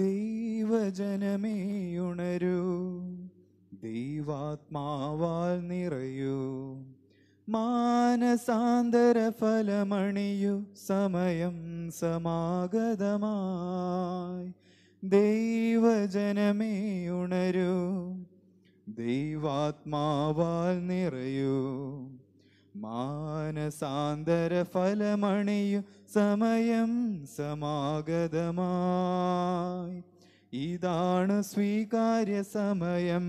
ദൈവജനമേ ഉണരൂ ദൈവാത്മാവാൽ നിറയൂ മാനസാന്തര ഫലമണിയു സമയം സമാഗതമായി ദൈവജനമേ ഉണരൂ ദൈവാത്മാവാൽ നിറയൂ മാനസാന്തര ഫലമണിയു സമയം സമാഗതമായി ഇതാണ് സ്വീകാര്യ സമയം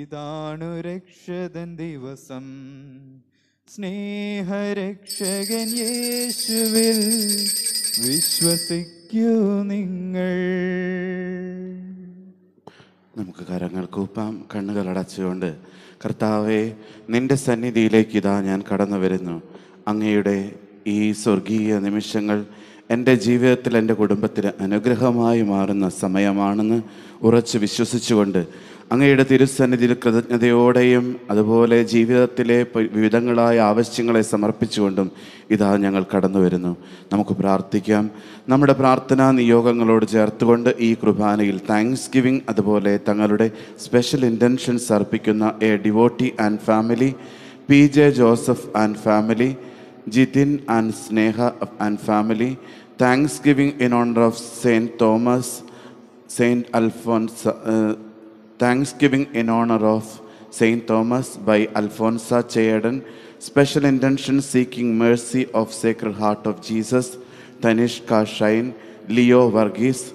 ഇതാണ് രക്ഷതൻ ദിവസം സ്നേഹരക്ഷകൻ യേശുവിൽ വിശ്വസിക്കൂ നിങ്ങൾ നമുക്ക് കരങ്ങൾ കൂപ്പാം കണ്ണുകൾ അടച്ചുകൊണ്ട് കർത്താവെ നിന്റെ സന്നിധിയിലേക്ക് ഇതാ ഞാൻ കടന്നു വരുന്നു അങ്ങയുടെ ഈ സ്വർഗീയ നിമിഷങ്ങൾ എൻ്റെ ജീവിതത്തിൽ എൻ്റെ കുടുംബത്തിന് അനുഗ്രഹമായി മാറുന്ന സമയമാണെന്ന് ഉറച്ച് വിശ്വസിച്ചുകൊണ്ട് അങ്ങയുടെ തിരുസന്നിധിയിൽ കൃതജ്ഞതയോടെയും അതുപോലെ ജീവിതത്തിലെ വിവിധങ്ങളായ ആവശ്യങ്ങളെ സമർപ്പിച്ചുകൊണ്ടും ഇതാ ഞങ്ങൾ കടന്നു വരുന്നു നമുക്ക് പ്രാർത്ഥിക്കാം നമ്മുടെ പ്രാർത്ഥനാ നിയോഗങ്ങളോട് ചേർത്തുകൊണ്ട് ഈ കുർബാനയിൽ താങ്ക്സ് ഗിവിംഗ് അതുപോലെ തങ്ങളുടെ സ്പെഷ്യൽ ഇൻറ്റൻഷൻസ് അർപ്പിക്കുന്ന a devotee and family p j Joseph and family Jithin and Sneha and family thanksgiving in honour of saint Thomas saint Alphonsa thanksgiving in honour of saint Thomas by Alphonsa ചേടൻ special intention seeking mercy of sacred heart of Jesus Tanishka Shine Leo Varghese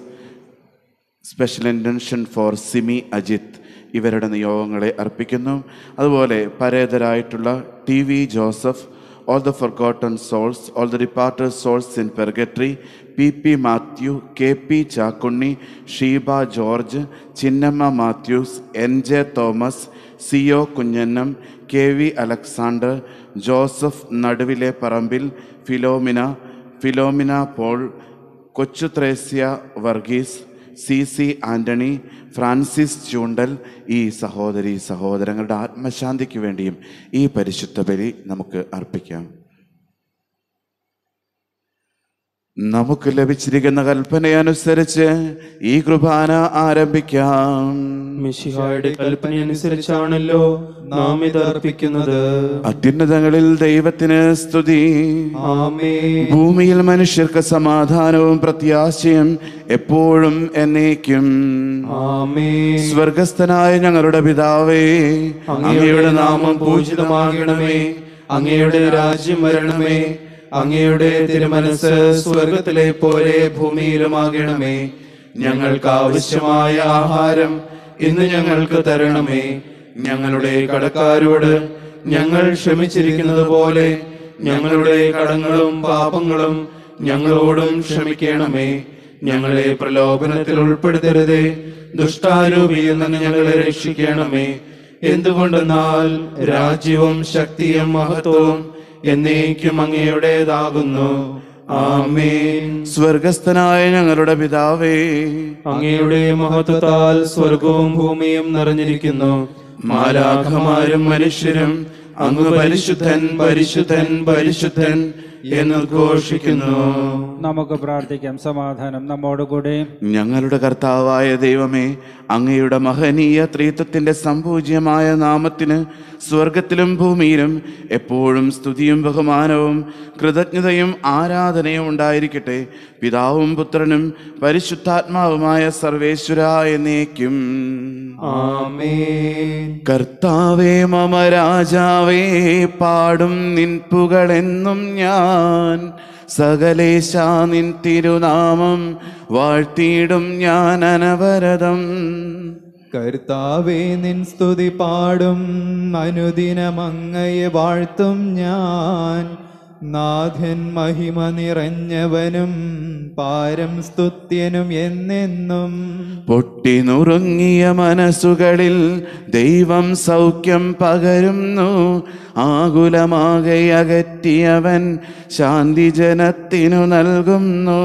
special intention for Simi Ajith ഇവരുടെ നിയോഗങ്ങളെ അർപ്പിക്കുന്നു അതുപോലെ പരേതരായിട്ടുള്ള t v Joseph all the forgotten souls, all the departed souls in purgatory, P.P. Matthew, K.P. Chakunni, Sheba George, Chinnamma Matthews, N.J. Thomas, C.O. Kunyanam, K.V. Alexander, Joseph Nadvile Parambil, Philomena, Philomena Paul, Paul Varghese, c c Antony Francis Chundal ഈ സഹോദരി സഹോദരങ്ങളുടെ ആത്മശാന്തിക്ക് വേണ്ടിയും ഈ പരിശുദ്ധ ബലി നമുക്ക് അർപ്പിക്കാം നമുക്ക് ലഭിച്ചിരിക്കുന്ന കൽപ്പനയനുസരിച്ച് ഈ കുർബാന ആരംഭിക്കാം മിഷിഹായുടെ കൽപ്പനയനുസരിച്ചാണല്ലോ നാം ഇത് അർപ്പിക്കുന്നത് അത്യുന്നതങ്ങളിൽ ദൈവത്തിന് സ്തുതി ഭൂമിയിൽ മനുഷ്യർക്ക് സമാധാനവും പ്രത്യാശയും എപ്പോഴും എന്നേക്കും സ്വർഗസ്ഥനായ ഞങ്ങളുടെ പിതാവേ അങ്ങയുടെ നാമം പൂജിതമാകണമേ അങ്ങയുടെ രാജ്യം വരണമേ അങ്ങയുടെ തിരുമനസ് സ്വർഗത്തിലെ പോലെ ഭൂമിയിലുമാകണമേ ഞങ്ങൾക്ക് ആവശ്യമായ ആഹാരം ഇന്ന് ഞങ്ങൾക്ക് തരണമേ ഞങ്ങളുടെ കടക്കാരോട് ഞങ്ങൾ ക്ഷമിച്ചിരിക്കുന്നത് പോലെ ഞങ്ങളുടെ കടങ്ങളും പാപങ്ങളും ഞങ്ങളോടും ക്ഷമിക്കണമേ ഞങ്ങളെ പ്രലോഭനത്തിൽ ഉൾപ്പെടുത്തരുതേ ദുഷ്ടാരൂപിയിൽ നിന്ന് ഞങ്ങളെ രക്ഷിക്കണമേ എന്തുകൊണ്ടെന്നാൽ രാജ്യവും ശക്തിയും മഹത്വവും എന്നേക്കും അങ്ങയുടേതാകുന്നു ആമേൻ സ്വർഗസ്ഥനായ ഞങ്ങളുടെ പിതാവേ അങ്ങയുടെ മഹത്വത്താൽ സ്വർഗവും ഭൂമിയും നിറഞ്ഞിരിക്കുന്നു മാലാഖമാരും മനുഷ്യരും അങ്ങ് പരിശുദ്ധൻ പരിശുദ്ധൻ പരിശുദ്ധൻ എന്ന് ഘോഷിക്കുന്നു നമുക്ക് പ്രാർത്ഥിക്കാം സമാധാനം നമ്മോടുകൂടെ ഞങ്ങളുടെ കർത്താവായ ദൈവമേ അങ്ങയുടെ മഹനീയ ത്രീത്വത്തിന്റെ സംപൂജ്യമായ നാമത്തിന് സ്വർഗത്തിലും ഭൂമിയിലും എപ്പോഴും സ്തുതിയും ബഹുമാനവും കൃതജ്ഞതയും ആരാധനയും ഉണ്ടായിരിക്കട്ടെ പിതാവും പുത്രനും പരിശുദ്ധാത്മാവുമായ സർവേശ്വര എന്നേക്കും കർത്താവേ മമ രാജാവേ പാടും നിൻ പുകളെന്നും ഞാൻ ഞാൻ നിൻ തിരുനാമം വാഴ്ത്തിയിടും ഞാൻ അനവരതം കർത്താവേ നിൻ സ്തുതി പാടും അനുദിനം വാഴ്ത്തും ഞാൻ നാഥൻ മഹിമ നിറഞ്ഞവനും പാരം സ്തുത്യനും എന്നെന്നും പൊട്ടിനുറങ്ങിയ മനസ്സുകളിൽ ദൈവം സൗഖ്യം പകരുന്നു ആകുലമാകെ അകറ്റിയവൻ ശാന്തി ജനത്തിനു നൽകുന്നു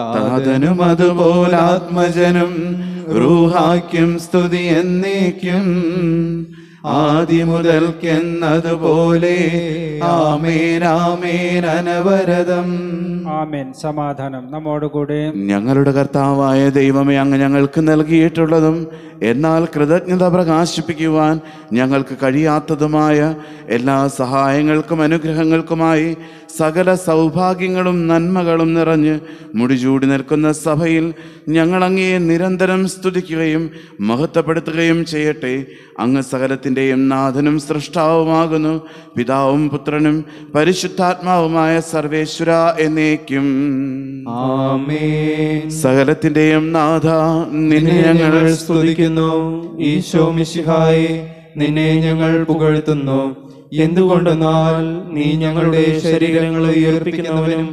താതനും സ്തുതി എന്നേക്കും ആദ്യമുതൽക്കെന്നതുപോലെ ആമേനാമേൻ അനവരതം ആമേൻ സമാധാനം നമ്മോടുകൂടെ ഞങ്ങളുടെ കർത്താവായ ദൈവമേ അങ്ങ് ഞങ്ങൾക്ക് നൽകിയിട്ടുള്ളതും എന്നാൽ കൃതജ്ഞത പ്രകാശിപ്പിക്കുവാൻ ഞങ്ങൾക്ക് കഴിയാത്തതുമായ എല്ലാ സഹായങ്ങൾക്കും അനുഗ്രഹങ്ങൾക്കുമായി സകല സൗഭാഗ്യങ്ങളും നന്മകളും നിറഞ്ഞ് മുടിചൂടി നിൽക്കുന്ന സഭയിൽ ഞങ്ങൾ അങ്ങയെ നിരന്തരം സ്തുതിക്കുകയും മഹത്വപ്പെടുത്തുകയും ചെയ്യട്ടെ അങ്ങ് സകലത്തിൻ്റെയും നാഥനും സൃഷ്ടാവുമാകുന്നു പിതാവും പുത്രനും പരിശുദ്ധാത്മാവുമായ സർവേശ്വര എന്നേക്കും സകലത്തിൻ്റെയും നാഥ നിന്നെ ഞങ്ങൾ സ്തുതിക്കുന്നു ഈശോ മിശിഹായി നിന്നെ ഞങ്ങൾ പുകഴ്ത്തുന്നു എന്തുകൊണ്ടെന്നാൽ നീ ഞങ്ങളുടെ ശരീരങ്ങളെ ഉയർപ്പിക്കുന്നവനും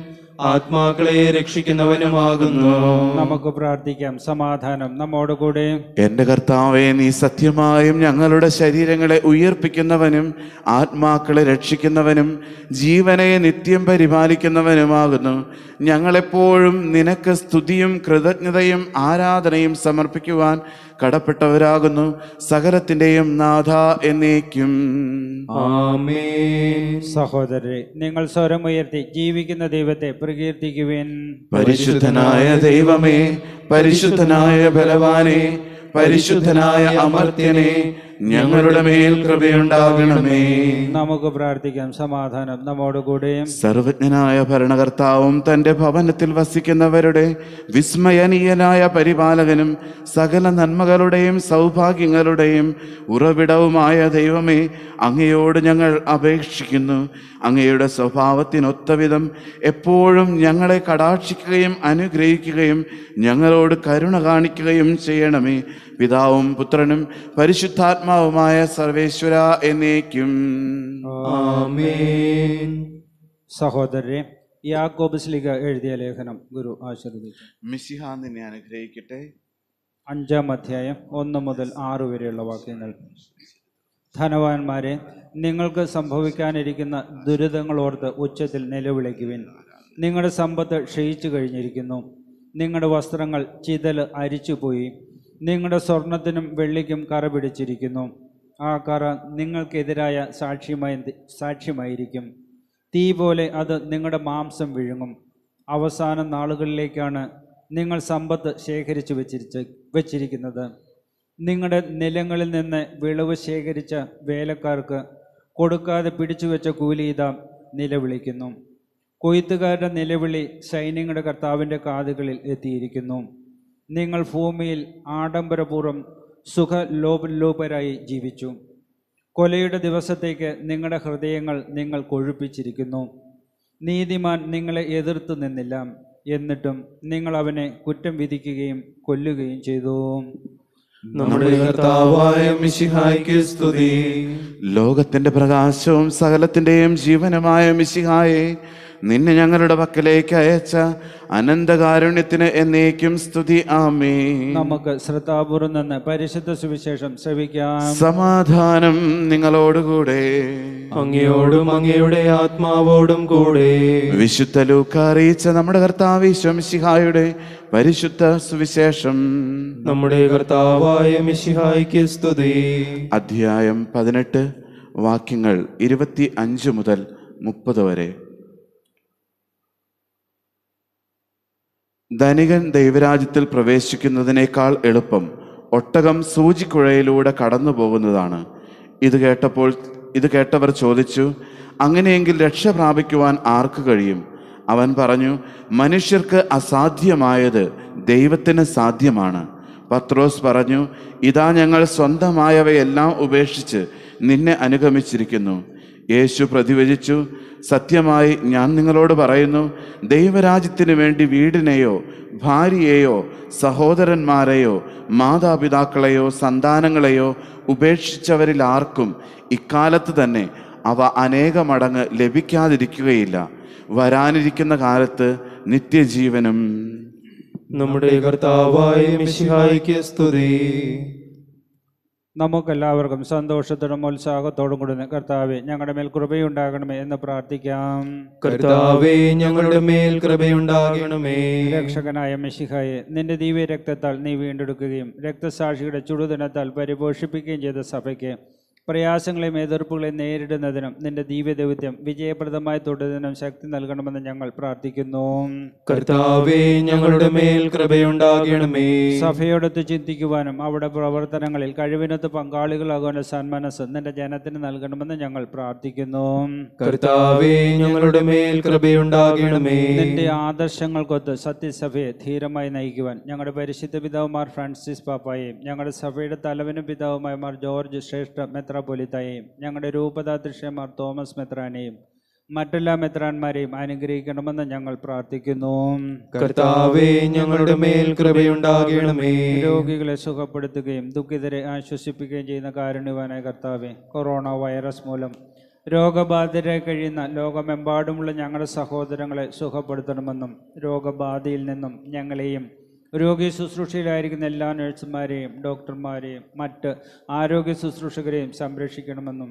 ആത്മാക്കളെ രക്ഷിക്കുന്നവനുമാകുന്നു നമുക്ക് പ്രാർത്ഥിക്കാം സമാധാനം നമ്മോടുകൂടെ എന്റെ കർത്താവെ നീ സത്യമായും ഞങ്ങളുടെ ശരീരങ്ങളെ ഉയർപ്പിക്കുന്നവനും ആത്മാക്കളെ രക്ഷിക്കുന്നവനും ജീവനെ നിത്യം പരിപാലിക്കുന്നവനുമാകുന്നു ഞങ്ങളെപ്പോഴും നിനക്ക് സ്തുതിയും കൃതജ്ഞതയും ആരാധനയും സമർപ്പിക്കുവാൻ കടപ്പെട്ടവരാകുന്നു സകലത്തിന്റെയും നാഥ എന്നേക്കും ആമേ സഹോദരരെ നിങ്ങൾ സ്വരമുയർത്തി ജീവിക്കുന്ന ദൈവത്തെ പ്രകീർത്തിക്കുവിൻ പരിശുദ്ധനായ ദൈവമേ പരിശുദ്ധനായ ബലവാനെ പരിശുദ്ധനായ അമർത്യനെ ഞങ്ങളുടെ മേൽ കൃപയുണ്ടാകണമേ നമുക്ക് പ്രാർത്ഥിക്കാം സമാധാനം കൂടെ സർവജ്ഞനായ ഭരണകർത്താവും തന്റെ ഭവനത്തിൽ വസിക്കുന്നവരുടെ വിസ്മയനീയനായ പരിപാലകനും സകല നന്മകളുടെയും സൗഭാഗ്യങ്ങളുടെയും ഉറവിടവുമായ ദൈവമേ അങ്ങയോട് ഞങ്ങൾ അപേക്ഷിക്കുന്നു അങ്ങയുടെ സ്വഭാവത്തിനൊത്തവിധം എപ്പോഴും ഞങ്ങളെ കടാക്ഷിക്കുകയും അനുഗ്രഹിക്കുകയും ഞങ്ങളോട് കരുണ കാണിക്കുകയും ചെയ്യണമേ പിതാവും പുത്രനും പരിശുദ്ധാത്മാവുമായ സർവേശ്വര എന്നേക്കും സഹോദരരെ യാക്കോബസ്ലിക എഴുതിയ ലേഖനം ഗുരു ആശീർവദിച്ചു മിസിഹാൻ അനുഗ്രഹിക്കട്ടെ അഞ്ചാം അധ്യായം ഒന്ന് മുതൽ ആറ് വരെയുള്ള വാക്യങ്ങൾ ധനവാന്മാരെ നിങ്ങൾക്ക് സംഭവിക്കാനിരിക്കുന്ന ദുരിതങ്ങളോർത്ത് ഉച്ചത്തിൽ നിലവിളിക്കുവിൻ നിങ്ങളുടെ സമ്പത്ത് ക്ഷയിച്ചു കഴിഞ്ഞിരിക്കുന്നു നിങ്ങളുടെ വസ്ത്രങ്ങൾ ചിതൽ അരിച്ചുപോയി നിങ്ങളുടെ സ്വർണത്തിനും വെള്ളിക്കും കറ പിടിച്ചിരിക്കുന്നു ആ കറ നിങ്ങൾക്കെതിരായ സാക്ഷ്യമായി സാക്ഷ്യമായിരിക്കും തീ പോലെ അത് നിങ്ങളുടെ മാംസം വിഴുങ്ങും അവസാന നാളുകളിലേക്കാണ് നിങ്ങൾ സമ്പത്ത് ശേഖരിച്ചു വെച്ചിരിച്ച് വെച്ചിരിക്കുന്നത് നിങ്ങളുടെ നിലങ്ങളിൽ നിന്ന് വിളവ് ശേഖരിച്ച വേലക്കാർക്ക് കൊടുക്കാതെ പിടിച്ചു വെച്ച കൂലി ഇതാ നിലവിളിക്കുന്നു കൊയ്ത്തുകാരുടെ നിലവിളി സൈന്യങ്ങളുടെ കർത്താവിൻ്റെ കാതുകളിൽ എത്തിയിരിക്കുന്നു നിങ്ങൾ ഭൂമിയിൽ ആഡംബരപൂർവ്വം സുഖലോപലോപരായി ജീവിച്ചു കൊലയുടെ ദിവസത്തേക്ക് നിങ്ങളുടെ ഹൃദയങ്ങൾ നിങ്ങൾ കൊഴുപ്പിച്ചിരിക്കുന്നു നീതിമാൻ നിങ്ങളെ എതിർത്ത് നിന്നില്ല എന്നിട്ടും നിങ്ങൾ അവനെ കുറ്റം വിധിക്കുകയും കൊല്ലുകയും ചെയ്തു നമ്മുടെ കർത്താവായ സ്തുതി ലോകത്തിന്റെ പ്രകാശവും സകലത്തിന്റെയും ജീവനമായ മിശിഹായേ നിന്നെ ഞങ്ങളുടെ പക്കലേക്ക് അയച്ച അനന്തകാരുണ്യത്തിന് എന്നേക്കും സ്തുതി ആമേ നമുക്ക് ശ്രദ്ധാപൂർവം നിന്ന് പരിശുദ്ധ സുവിശേഷം ശ്രവിക്കാം സമാധാനം നിങ്ങളോടുകൂടെ അങ്ങയോടും അങ്ങയുടെ ആത്മാവോടും കൂടെ വിശുദ്ധ ലൂക്ക അറിയിച്ച നമ്മുടെ കർത്താവ് ഈശ്വംശിഹായുടെ പരിശുദ്ധ സുവിശേഷം നമ്മുടെ കർത്താവായ മിശിഹായിക്ക് സ്തുതി അധ്യായം പതിനെട്ട് വാക്യങ്ങൾ ഇരുപത്തി അഞ്ച് മുതൽ മുപ്പത് വരെ ധനികൻ ദൈവരാജ്യത്തിൽ പ്രവേശിക്കുന്നതിനേക്കാൾ എളുപ്പം ഒട്ടകം സൂചിക്കുഴയിലൂടെ കടന്നു പോകുന്നതാണ് ഇത് കേട്ടപ്പോൾ ഇത് കേട്ടവർ ചോദിച്ചു അങ്ങനെയെങ്കിൽ രക്ഷ പ്രാപിക്കുവാൻ ആർക്ക് കഴിയും അവൻ പറഞ്ഞു മനുഷ്യർക്ക് അസാധ്യമായത് ദൈവത്തിന് സാധ്യമാണ് പത്രോസ് പറഞ്ഞു ഇതാ ഞങ്ങൾ സ്വന്തമായവയെല്ലാം ഉപേക്ഷിച്ച് നിന്നെ അനുഗമിച്ചിരിക്കുന്നു യേശു പ്രതിവചിച്ചു സത്യമായി ഞാൻ നിങ്ങളോട് പറയുന്നു ദൈവരാജ്യത്തിനു വേണ്ടി വീടിനെയോ ഭാര്യയെയോ സഹോദരന്മാരെയോ മാതാപിതാക്കളെയോ സന്താനങ്ങളെയോ ഉപേക്ഷിച്ചവരിൽ ആർക്കും ഇക്കാലത്ത് തന്നെ അവ അനേക മടങ്ങ് ലഭിക്കാതിരിക്കുകയില്ല വരാനിരിക്കുന്ന കാലത്ത് നിത്യജീവനും നമ്മുടെ കർത്താവായ മിശിഹായിക്ക് സ്തുതി നമുക്കെല്ലാവർക്കും സന്തോഷത്തോടും ഉത്സാഹത്തോടും കൂടി കർത്താവെ ഞങ്ങളുടെ മേൽ കൃപയുണ്ടാകണമേ എന്ന് പ്രാർത്ഥിക്കാം കർത്താവേ ഞങ്ങളുടെ മേൽ കൃപയുണ്ടാകണമേ രക്ഷകനായ മെഷിഹായെ നിന്റെ ദിവ്യ രക്തത്താൽ നീ വീണ്ടെടുക്കുകയും രക്തസാക്ഷിയുടെ ചുടുദിനത്താൽ പരിപോഷിപ്പിക്കുകയും ചെയ്ത സഭയ്ക്ക് പ്രയാസങ്ങളെയും എതിർപ്പുകളെയും നേരിടുന്നതിനും നിന്റെ ദിവ്യദൗത്യം വിജയപ്രദമായി തുടരുന്നതിനും ശക്തി നൽകണമെന്ന് ഞങ്ങൾ പ്രാർത്ഥിക്കുന്നു കർത്താവേ ഞങ്ങളുടെ മേൽ കൃപയുണ്ടാകണമേ സഭയോടൊത്ത് ചിന്തിക്കുവാനും അവിടെ പ്രവർത്തനങ്ങളിൽ കഴിവിനൊത്ത് പങ്കാളികളാകുവാനും സന്മനസ് നിന്റെ ജനത്തിന് നൽകണമെന്ന് ഞങ്ങൾ പ്രാർത്ഥിക്കുന്നു കർത്താവേ ഞങ്ങളുടെ മേൽ കൃപയുണ്ടാകണമേ നിന്റെ ആദർശങ്ങൾക്കൊത്ത് സത്യസഭയെ ധീരമായി നയിക്കുവാൻ ഞങ്ങളുടെ പരിശുദ്ധ പിതാവുമാർ ഫ്രാൻസിസ് പാപ്പായെയും ഞങ്ങളുടെ സഭയുടെ തലവനും പിതാവുമായ മാർ ജോർജ് ശ്രേഷ്ഠ മെത്ത മെത്രാപൊലിത്തയെയും ഞങ്ങളുടെ രൂപതാദൃശ്യന്മാർ തോമസ് മെത്രാനെയും മറ്റെല്ലാ മെത്രാന്മാരെയും അനുഗ്രഹിക്കണമെന്ന് ഞങ്ങൾ പ്രാർത്ഥിക്കുന്നു കർത്താവേ ഞങ്ങളുടെ മേൽ കൃപയുണ്ടാകണമേ രോഗികളെ സുഖപ്പെടുത്തുകയും ദുഃഖിതരെ ആശ്വസിപ്പിക്കുകയും ചെയ്യുന്ന കാരുണ്യവാനായ കർത്താവെ കൊറോണ വൈറസ് മൂലം രോഗബാധിതരെ കഴിയുന്ന ലോകമെമ്പാടുമുള്ള ഞങ്ങളുടെ സഹോദരങ്ങളെ സുഖപ്പെടുത്തണമെന്നും രോഗബാധയിൽ നിന്നും ഞങ്ങളെയും രോഗി ശുശ്രൂഷയിലായിരിക്കുന്ന എല്ലാ നഴ്സുമാരെയും ഡോക്ടർമാരെയും മറ്റ് ആരോഗ്യ ശുശ്രൂഷകരെയും സംരക്ഷിക്കണമെന്നും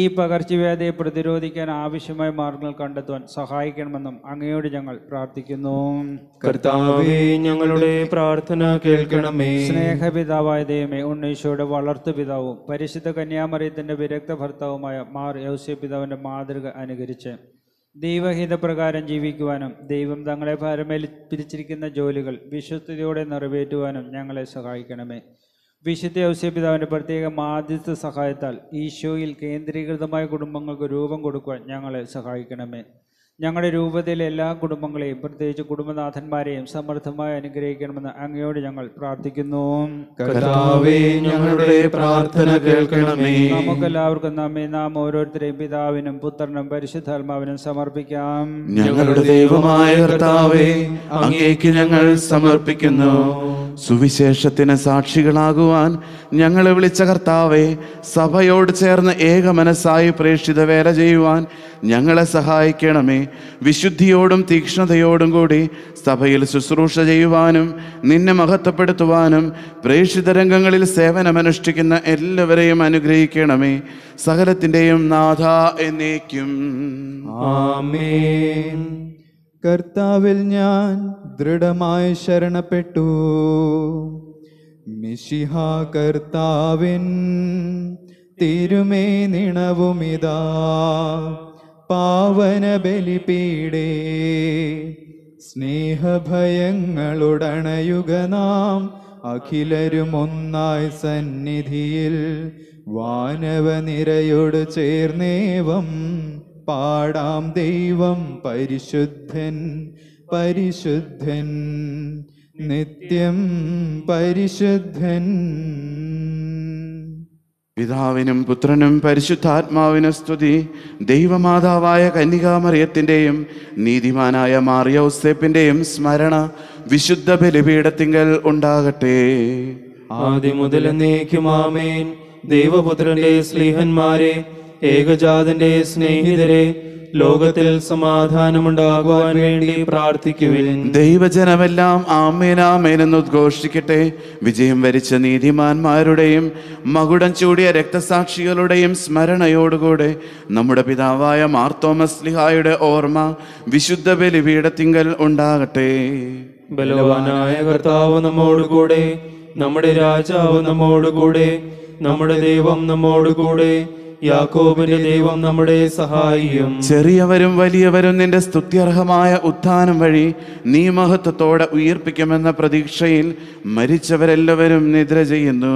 ഈ പകർച്ചവ്യാധിയെ പ്രതിരോധിക്കാൻ ആവശ്യമായ മാർഗങ്ങൾ കണ്ടെത്തുവാൻ സഹായിക്കണമെന്നും അങ്ങയോട് ഞങ്ങൾ പ്രാർത്ഥിക്കുന്നു കർത്താവേ ഞങ്ങളുടെ പ്രാർത്ഥന കേൾക്കണമേ സ്നേഹപിതാവായ ദൈവമേ ഉണ്ണീശോയുടെ വളർത്തു പിതാവും പരിശുദ്ധ കന്യാമറിയത്തിന്റെ വിരക്ത ഭർത്താവുമായ മാർ യൗസ്യ പിതാവിന്റെ മാതൃക അനുകരിച്ച് ദൈവഹിതപ്രകാരം ജീവിക്കുവാനും ദൈവം തങ്ങളെ ഭാരമേൽപ്പിച്ചിരിക്കുന്ന ജോലികൾ വിശ്വസ്തയോടെ നിറവേറ്റുവാനും ഞങ്ങളെ സഹായിക്കണമേ വിശുദ്ധ ഔസ്യപിതാവിൻ്റെ പ്രത്യേക ആദ്യത്തെ സഹായത്താൽ ഈശോയിൽ കേന്ദ്രീകൃതമായ കുടുംബങ്ങൾക്ക് രൂപം കൊടുക്കുവാൻ ഞങ്ങളെ സഹായിക്കണമേ ഞങ്ങളുടെ രൂപതയിലെ എല്ലാ കുടുംബങ്ങളെയും പ്രത്യേകിച്ച് കുടുംബനാഥന്മാരെയും സമർത്ഥമായി അനുഗ്രഹിക്കണമെന്ന് അങ്ങയോട് ഞങ്ങൾ പ്രാർത്ഥിക്കുന്നു ഞങ്ങളുടെ പ്രാർത്ഥന കേൾക്കണമേ നമുക്കെല്ലാവർക്കും നമ്മെ നാം ഓരോരുത്തരെയും പിതാവിനും പുത്രനും പരിശുദ്ധാത്മാവിനും സമർപ്പിക്കാം ഞങ്ങളുടെ ദൈവമായ കർത്താവേ അങ്ങേക്ക് ഞങ്ങൾ സമർപ്പിക്കുന്നു സുവിശേഷത്തിന് സാക്ഷികളാകുവാൻ ഞങ്ങളെ വിളിച്ച കർത്താവെ സഭയോട് ചേർന്ന് ഏക മനസ്സായി പ്രേക്ഷിത വേല ചെയ്യുവാൻ ഞങ്ങളെ സഹായിക്കണമേ വിശുദ്ധിയോടും തീക്ഷ്ണതയോടും കൂടി സഭയിൽ ശുശ്രൂഷ ചെയ്യുവാനും നിന്നെ മഹത്വപ്പെടുത്തുവാനും പ്രേക്ഷിത രംഗങ്ങളിൽ സേവനമനുഷ്ഠിക്കുന്ന എല്ലാവരെയും അനുഗ്രഹിക്കണമേ സകലത്തിൻ്റെയും നാഥ എന്നേക്കും ആമേൻ കർത്താവിൽ ഞാൻ ദൃഢമായി ശരണപ്പെട്ടു മിഷിഹ കർത്താവിൻ തിരുമേ നിണവുമിതാ പാവന ബലിപീടേ സ്നേഹഭയങ്ങളുടണയുക നാം അഖിലരും ഒന്നായി സന്നിധിയിൽ വാനവനിരയോട് ചേർന്നേവം പാടാം ദൈവം പരിശുദ്ധൻ പരിശുദ്ധൻ നിത്യം പരിശുദ്ധൻ പിതാവിനും പുത്രനും പരിശുദ്ധാത്മാവിനും സ്തുതി ദൈവമാതാവായ കന്യകാമറിയത്തിൻ്റെയും നീതിമാനായ മാറിയൗസേപ്പിൻ്റെയും സ്മരണ വിശുദ്ധ ബലിപീഠത്തിങ്കൽ ഉണ്ടാകട്ടെ ആദ്യം മുതൽ നീക്കുമാമേൻ ദൈവപുത്രന്റെ സ്നേഹന്മാരെ ഏകജാതന്റെ സ്നേഹിതരെ ലോകത്തിൽ സമാധാനമുണ്ടാകുവാൻ വേണ്ടി പ്രാർത്ഥിക്കുവിൻ ദൈവജനമെല്ലാം ആമേനാമേനെന്ന് ഉദ്ഘോഷിക്കട്ടെ വിജയം വരിച്ച നീതിമാന്മാരുടെയും മകുടം ചൂടിയ രക്തസാക്ഷികളുടെയും സ്മരണയോടുകൂടെ നമ്മുടെ പിതാവായ മാർത്തോമസ്ലിഹായുടെ ഓർമ്മ വിശുദ്ധ ബലിപീഠത്തിങ്കൽ ഉണ്ടാകട്ടെ ബലവാനായ കർത്താവ് നമ്മോടുകൂടെ നമ്മുടെ രാജാവ് നമ്മോടുകൂടെ നമ്മുടെ ദൈവം നമ്മോടുകൂടെ യാക്കോബിന്റെ ദൈവം നമ്മുടെ സഹായിയും ചെറിയവരും വലിയവരും നിന്റെ സ്തുത്യർഹമായ ഉത്ഥാനം വഴി നീ മഹത്വത്തോടെ ഉയർപ്പിക്കുമെന്ന പ്രതീക്ഷയിൽ മരിച്ചവരെല്ലാവരും നിദ്ര ചെയ്യുന്നു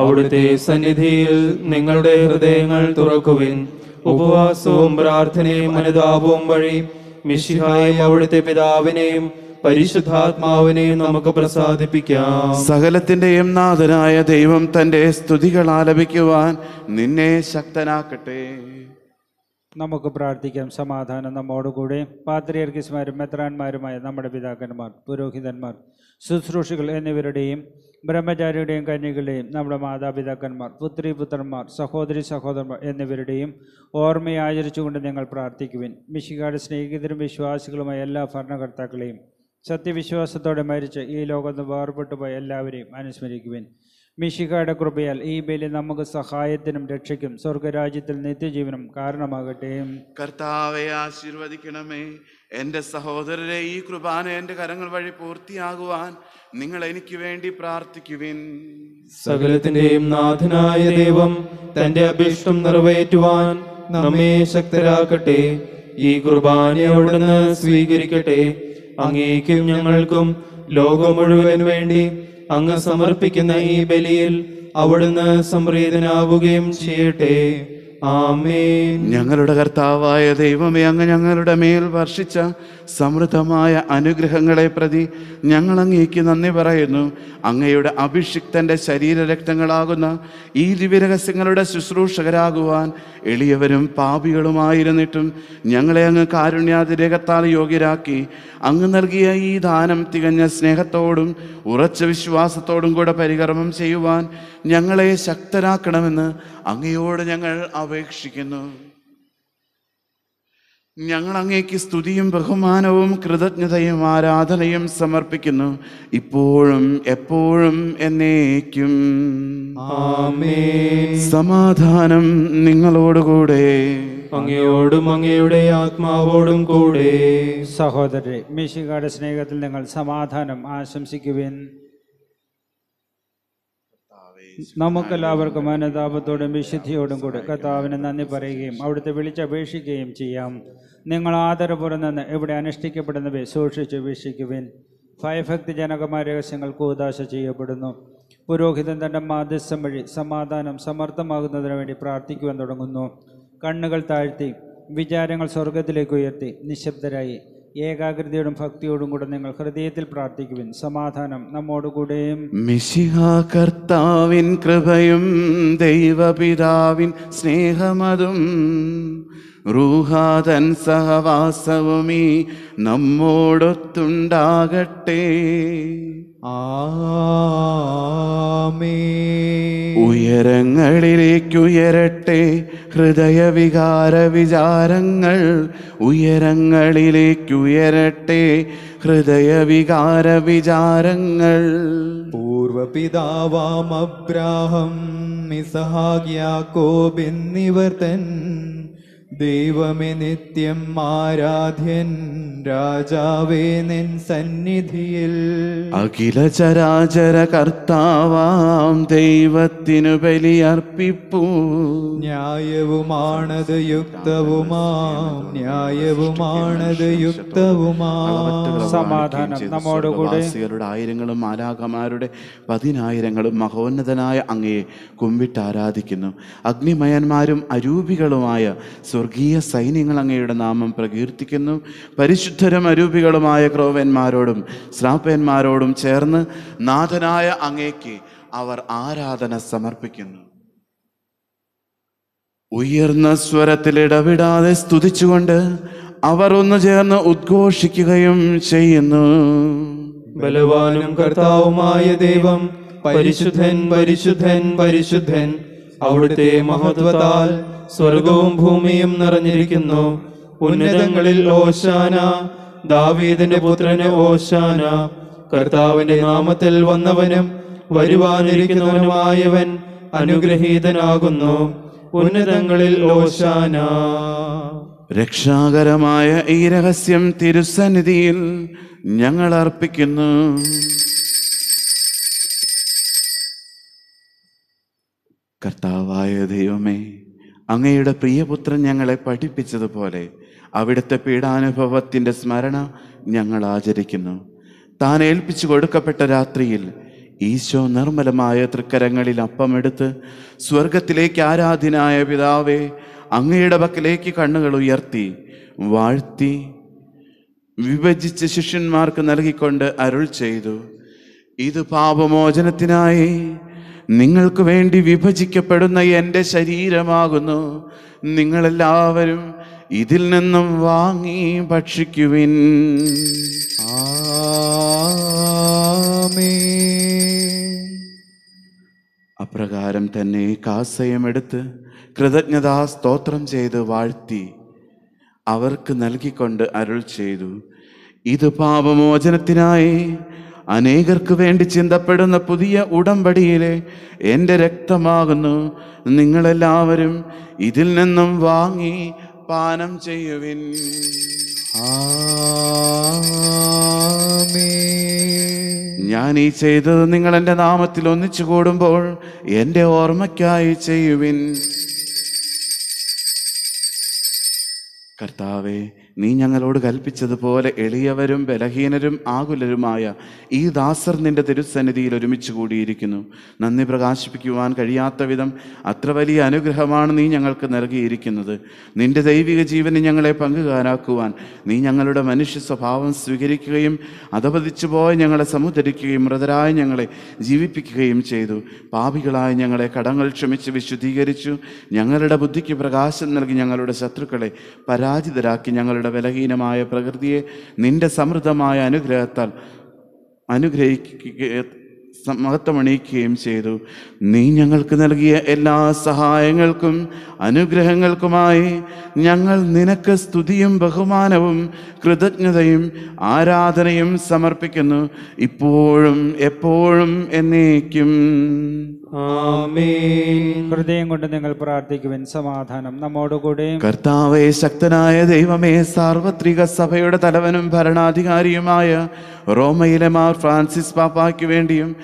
അവിടുത്തെ സന്നിധിയിൽ നിങ്ങളുടെ ഹൃദയങ്ങൾ തുറക്കുവിൻ ഉപവാസവും പ്രാർത്ഥനയും അനുതാപവും വഴി മിശിഹായി അവിടുത്തെ പിതാവിനെയും പരിശുദ്ധാത്മാവിനെ നമുക്ക് പ്രസാദിപ്പിക്കാം സകലത്തിന്റെയും നാഥനായ ദൈവം തന്റെ സ്തുതികൾ ആലപിക്കുവാൻ നിന്നെ ശക്തനാക്കട്ടെ നമുക്ക് പ്രാർത്ഥിക്കാം സമാധാനം നമ്മോടുകൂടെ പാത്രിയർക്കിസ്മാരും മെത്രാന്മാരുമായ നമ്മുടെ പിതാക്കന്മാർ പുരോഹിതന്മാർ ശുശ്രൂഷകൾ എന്നിവരുടെയും ബ്രഹ്മചാരിയുടെയും കന്യകളുടെയും നമ്മുടെ മാതാപിതാക്കന്മാർ പുത്രി പുത്രന്മാർ സഹോദരി സഹോദരന്മാർ എന്നിവരുടെയും ഓർമ്മയെ ആചരിച്ചുകൊണ്ട് നിങ്ങൾ പ്രാർത്ഥിക്കുവിൻ മിഷികാട് സ്നേഹിതരും വിശ്വാസികളുമായ എല്ലാ ഭരണകർത്താക്കളെയും സത്യവിശ്വാസത്തോടെ മരിച്ച് ഈ ലോകത്ത് വേർപെട്ടു പോയ എല്ലാവരെയും അനുസ്മരിക്കുവിൻ മിഷികയുടെ കൃപയാൽ ഈ ബലി നമുക്ക് സഹായത്തിനും രക്ഷയ്ക്കും സ്വർഗരാജ്യത്തിൽ നിത്യജീവനും കാരണമാകട്ടെ കർത്താവെ ആശീർവദിക്കണമേ എൻ്റെ സഹോദരരെ ഈ കൃപാന എൻ്റെ കരങ്ങൾ വഴി പൂർത്തിയാകുവാൻ നിങ്ങൾ എനിക്ക് വേണ്ടി പ്രാർത്ഥിക്കുവിൻ സകലത്തിൻ്റെയും നാഥനായ ദൈവം തൻ്റെ അഭിഷ്ടം നിറവേറ്റുവാൻ നമ്മെ ശക്തരാക്കട്ടെ ഈ കുർബാനയോടൊന്ന് സ്വീകരിക്കട്ടെ അങ്ങേക്കും ഞങ്ങൾക്കും ലോകം മുഴുവൻ വേണ്ടി അങ്ങ് സമർപ്പിക്കുന്ന ഈ ബലിയിൽ അവിടുന്ന് സംപ്രീതനാവുകയും ചെയ്യട്ടെ ഞങ്ങളുടെ കർത്താവായ ദൈവമേ അങ്ങ് ഞങ്ങളുടെ മേൽ വർഷിച്ച സമൃദ്ധമായ അനുഗ്രഹങ്ങളെ പ്രതി ഞങ്ങൾ അങ്ങേക്ക് നന്ദി പറയുന്നു അങ്ങയുടെ അഭിഷിക്തൻ്റെ ശരീരരക്തങ്ങളാകുന്ന ഈ ദിവ്യരഹസ്യങ്ങളുടെ ശുശ്രൂഷകരാകുവാൻ എളിയവരും പാപികളുമായിരുന്നിട്ടും ഞങ്ങളെ അങ്ങ് കാരുണ്യാതിരേഖത്താൽ യോഗ്യരാക്കി അങ്ങ് നൽകിയ ഈ ദാനം തികഞ്ഞ സ്നേഹത്തോടും ഉറച്ച വിശ്വാസത്തോടും കൂടെ പരികർമ്മം ചെയ്യുവാൻ ഞങ്ങളെ ശക്തരാക്കണമെന്ന് അങ്ങയോട് ഞങ്ങൾ അപേക്ഷിക്കുന്നു ഞങ്ങൾ അങ്ങേക്ക് സ്തുതിയും ബഹുമാനവും കൃതജ്ഞതയും ആരാധനയും സമർപ്പിക്കുന്നു ഇപ്പോഴും എപ്പോഴും എന്നേക്കും സമാധാനം നിങ്ങളോടുകൂടെ അങ്ങയോടും അങ്ങയുടെ ആത്മാവോടും കൂടെ സഹോദരരെ മിശികാട് സ്നേഹത്തിൽ നിങ്ങൾ സമാധാനം ആശംസിക്കുവേൻ നമുക്കെല്ലാവർക്കും അനുതാപത്തോടും വിശുദ്ധിയോടും കൂടെ കർത്താവിന് നന്ദി പറയുകയും അവിടുത്തെ വിളിച്ചപേക്ഷിക്കുകയും ചെയ്യാം നിങ്ങൾ ആദരപൂർവ്വം നിന്ന് ഇവിടെ അനുഷ്ഠിക്കപ്പെടുന്നവയെ സൂക്ഷിച്ച് വീക്ഷിക്കുവിൻ ജനകമായ രഹസ്യങ്ങൾ കൂതാശ ചെയ്യപ്പെടുന്നു പുരോഹിതൻ തൻ്റെ മാധ്യസ്ഥം വഴി സമാധാനം സമർത്ഥമാകുന്നതിന് വേണ്ടി പ്രാർത്ഥിക്കുവാൻ തുടങ്ങുന്നു കണ്ണുകൾ താഴ്ത്തി വിചാരങ്ങൾ സ്വർഗത്തിലേക്ക് ഉയർത്തി നിശബ്ദരായി ഏകാഗ്രതയോടും ഭക്തിയോടും കൂടെ നിങ്ങൾ ഹൃദയത്തിൽ പ്രാർത്ഥിക്കുവിൻ സമാധാനം നമ്മോടുകൂടെയും മിശിഹാ കർത്താവിൻ കൃപയും ദൈവപിതാവിൻ സ്നേഹമതും റൂഹാതൻ സഹവാസവുമീ നമ്മോടൊത്തുണ്ടാകട്ടെ ഉയരങ്ങളിലേക്കുയരട്ടെ ഹൃദയവികാര വിചാരങ്ങൾ ഉയരങ്ങളിലേക്കുയരട്ടെ ഹൃദയവികാര വിചാരങ്ങൾ പൂർവപിതാവാം അബ്രാഹം മിസഹാഗ്യാക്കോബ് എന്നിവർ തൻ ദൈവമേ നിത്യം ആരാധ്യൻ രാജാവേ നിൻ സന്നിധിയിൽ അഖില ചരാചര കർത്താവാം ദൈവത്തിനു ബലിയർപ്പിപ്പൂ ന്യായവുമാണത് യുക്തവുമാം ന്യായവുമാണത് യുക്തവുമാം സമാധാനം നമ്മോടുകൂടെ ആയിരങ്ങളും മാലാഖമാരുടെ പതിനായിരങ്ങളും മഹോന്നതനായ അങ്ങയെ കുമ്പിട്ട് ആരാധിക്കുന്നു അഗ്നിമയന്മാരും അരൂപികളുമായ സ്വ സ്വർഗീയ സൈന്യങ്ങൾ അങ്ങയുടെ നാമം പ്രകീർത്തിക്കുന്നു പരിശുദ്ധരും അരൂപികളുമായ ക്രോവന്മാരോടും ശ്രാപ്പന്മാരോടും ചേർന്ന് നാഥനായ അങ്ങേക്ക് അവർ ആരാധന സമർപ്പിക്കുന്നു ഉയർന്ന സ്വരത്തിൽ ഇടവിടാതെ സ്തുതിച്ചുകൊണ്ട് അവർ ഒന്ന് ചേർന്ന് ഉദ്ഘോഷിക്കുകയും ചെയ്യുന്നു ബലവാനും കർത്താവുമായ ദൈവം പരിശുദ്ധൻ പരിശുദ്ധൻ പരിശുദ്ധൻ അവിടുത്തെ മഹത്വത്താൽ സ്വർഗവും ഭൂമിയും നിറഞ്ഞിരിക്കുന്നു ഉന്നതങ്ങളിൽ ഓശാന ദാവീദിന്റെ പുത്രന് ഓശാന കർത്താവിന്റെ നാമത്തിൽ വന്നവനും വരുവാനിരിക്കുന്നവനുമായവൻ അനുഗ്രഹീതനാകുന്നു ഉന്നതങ്ങളിൽ ഓശാന രക്ഷാകരമായ ഈ രഹസ്യം തിരുസന്നിധിയിൽ ഞങ്ങൾ അർപ്പിക്കുന്നു കർത്താവായ ദൈവമേ അങ്ങയുടെ പ്രിയപുത്രൻ ഞങ്ങളെ പഠിപ്പിച്ചതുപോലെ അവിടുത്തെ പീഡാനുഭവത്തിൻ്റെ സ്മരണ ഞങ്ങൾ ആചരിക്കുന്നു താൻ ഏൽപ്പിച്ചു കൊടുക്കപ്പെട്ട രാത്രിയിൽ ഈശോ നിർമ്മലമായ തൃക്കരങ്ങളിൽ അപ്പമെടുത്ത് സ്വർഗത്തിലേക്ക് ആരാധനായ പിതാവെ അങ്ങയുടെ പക്കലേക്ക് കണ്ണുകൾ ഉയർത്തി വാഴ്ത്തി വിഭജിച്ച് ശിഷ്യന്മാർക്ക് നൽകിക്കൊണ്ട് അരുൾ ചെയ്തു ഇത് പാപമോചനത്തിനായി നിങ്ങൾക്ക് വേണ്ടി വിഭജിക്കപ്പെടുന്ന എൻ്റെ ശരീരമാകുന്നു നിങ്ങളെല്ലാവരും ഇതിൽ നിന്നും വാങ്ങി ഭക്ഷിക്കുവിൻ അപ്രകാരം തന്നെ കാസയമെടുത്ത് കൃതജ്ഞതാ സ്തോത്രം ചെയ്ത് വാഴ്ത്തി അവർക്ക് നൽകിക്കൊണ്ട് അരുൾ ചെയ്തു ഇത് പാപമോചനത്തിനായി അനേകർക്ക് വേണ്ടി ചിന്തപ്പെടുന്ന പുതിയ ഉടമ്പടിയിലെ എൻ്റെ രക്തമാകുന്നു നിങ്ങളെല്ലാവരും ഇതിൽ നിന്നും വാങ്ങി പാനം ചെയ്യുവിൻ ഞാൻ ഈ ചെയ്തത് നിങ്ങൾ എൻ്റെ നാമത്തിൽ ഒന്നിച്ചു കൂടുമ്പോൾ എൻ്റെ ഓർമ്മയ്ക്കായി ചെയ്യുവിൻ കർത്താവേ നീ ഞങ്ങളോട് കൽപ്പിച്ചതുപോലെ എളിയവരും ബലഹീനരും ആകുലരുമായ ഈ ദാസർ നിന്റെ തിരുസന്നിധിയിൽ ഒരുമിച്ച് കൂടിയിരിക്കുന്നു നന്ദി പ്രകാശിപ്പിക്കുവാൻ കഴിയാത്ത വിധം അത്ര വലിയ അനുഗ്രഹമാണ് നീ ഞങ്ങൾക്ക് നൽകിയിരിക്കുന്നത് നിന്റെ ദൈവിക ജീവന് ഞങ്ങളെ പങ്കുകാരാക്കുവാൻ നീ ഞങ്ങളുടെ മനുഷ്യ സ്വഭാവം സ്വീകരിക്കുകയും അധപതിച്ചു പോയ ഞങ്ങളെ സമുദ്ധരിക്കുകയും മൃതരായ ഞങ്ങളെ ജീവിപ്പിക്കുകയും ചെയ്തു പാപികളായ ഞങ്ങളെ കടങ്ങൾ ക്ഷമിച്ച് വിശുദ്ധീകരിച്ചു ഞങ്ങളുടെ ബുദ്ധിക്ക് പ്രകാശം നൽകി ഞങ്ങളുടെ ശത്രുക്കളെ പരാജിതരാക്കി ഞങ്ങളുടെ ഞങ്ങളുടെ ബലഹീനമായ പ്രകൃതിയെ നിന്റെ സമൃദ്ധമായ അനുഗ്രഹത്താൽ അനുഗ്രഹിക്കുക മഹത്വമണിയിക്കുകയും ചെയ്തു നീ ഞങ്ങൾക്ക് നൽകിയ എല്ലാ സഹായങ്ങൾക്കും അനുഗ്രഹങ്ങൾക്കുമായി ഞങ്ങൾ നിനക്ക് സ്തുതിയും ബഹുമാനവും കൃതജ്ഞതയും ആരാധനയും സമർപ്പിക്കുന്നു ഇപ്പോഴും എപ്പോഴും എന്നേക്കും ഹൃദയം കൊണ്ട് നിങ്ങൾ പ്രാർത്ഥിക്കുവിൻ സമാധാനം നമ്മോടുകൂടെ കർത്താവെ ശക്തനായ ദൈവമേ സാർവത്രിക സഭയുടെ തലവനും ഭരണാധികാരിയുമായ റോമയിലെ മാർ ഫ്രാൻസിസ് പാപ്പാക്ക് വേണ്ടിയും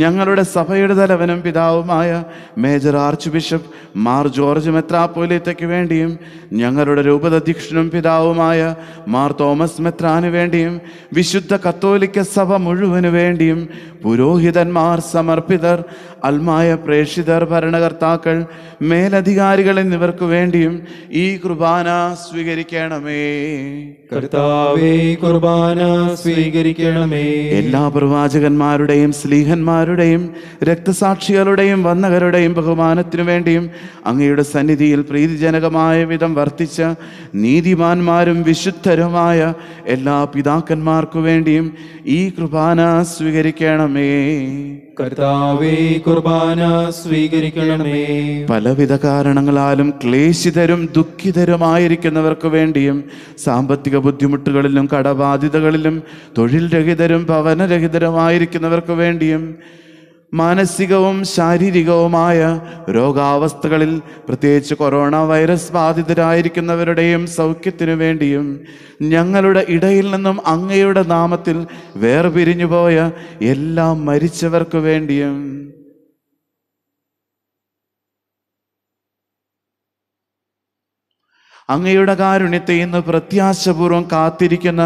ഞങ്ങളുടെ സഭയുടെ തലവനും പിതാവുമായ major archbishop Mar George മെത്രാപ്പോലിത്തയ്ക്ക് വേണ്ടിയും ഞങ്ങളുടെ രൂപതധ്യക്ഷനും പിതാവുമായ മാർ തോമസ് മെത്രാന് വേണ്ടിയും വിശുദ്ധ കത്തോലിക്ക സഭ മുഴുവന് വേണ്ടിയും പുരോഹിതന്മാർ സമർപ്പിതർ അൽമായ പ്രേക്ഷിതർ ഭരണകർത്താക്കൾ മേലധികാരികൾ എന്നിവർക്ക് വേണ്ടിയും ഈ കുർബാന സ്വീകരിക്കണമേ കർത്താവേ കുർബാന സ്വീകരിക്കണമേ എല്ലാ പ്രവാചകന്മാരുടെയും സ്ലീഹന്മാർ വിശുദ്ധന്മാരുടെയും രക്തസാക്ഷികളുടെയും വന്നകരുടെയും ബഹുമാനത്തിനു വേണ്ടിയും അങ്ങയുടെ സന്നിധിയിൽ പ്രീതിജനകമായ വിധം വർത്തിച്ച നീതിമാന്മാരും വിശുദ്ധരുമായ എല്ലാ പിതാക്കന്മാർക്കു വേണ്ടിയും ഈ കൃപാന സ്വീകരിക്കണമേ കർത്താവേ കുർബാന സ്വീകരിക്കണമേ പലവിധ കാരണങ്ങളാലും ക്ലേശിതരും ദുഃഖിതരുമായിരിക്കുന്നവർക്ക് വേണ്ടിയും സാമ്പത്തിക ബുദ്ധിമുട്ടുകളിലും കടബാധിതകളിലും തൊഴിൽ രഹിതരും ഭവനരഹിതരുമായിരിക്കുന്നവർക്ക് വേണ്ടിയും മാനസികവും ശാരീരികവുമായ രോഗാവസ്ഥകളിൽ പ്രത്യേകിച്ച് കൊറോണ വൈറസ് ബാധിതരായിരിക്കുന്നവരുടെയും സൗഖ്യത്തിനു വേണ്ടിയും ഞങ്ങളുടെ ഇടയിൽ നിന്നും അങ്ങയുടെ നാമത്തിൽ വേർപിരിഞ്ഞുപോയ എല്ലാം മരിച്ചവർക്ക് വേണ്ടിയും അങ്ങയുടെ കാരുണ്യത്തെ ഇന്ന് പ്രത്യാശപൂർവ്വം കാത്തിരിക്കുന്ന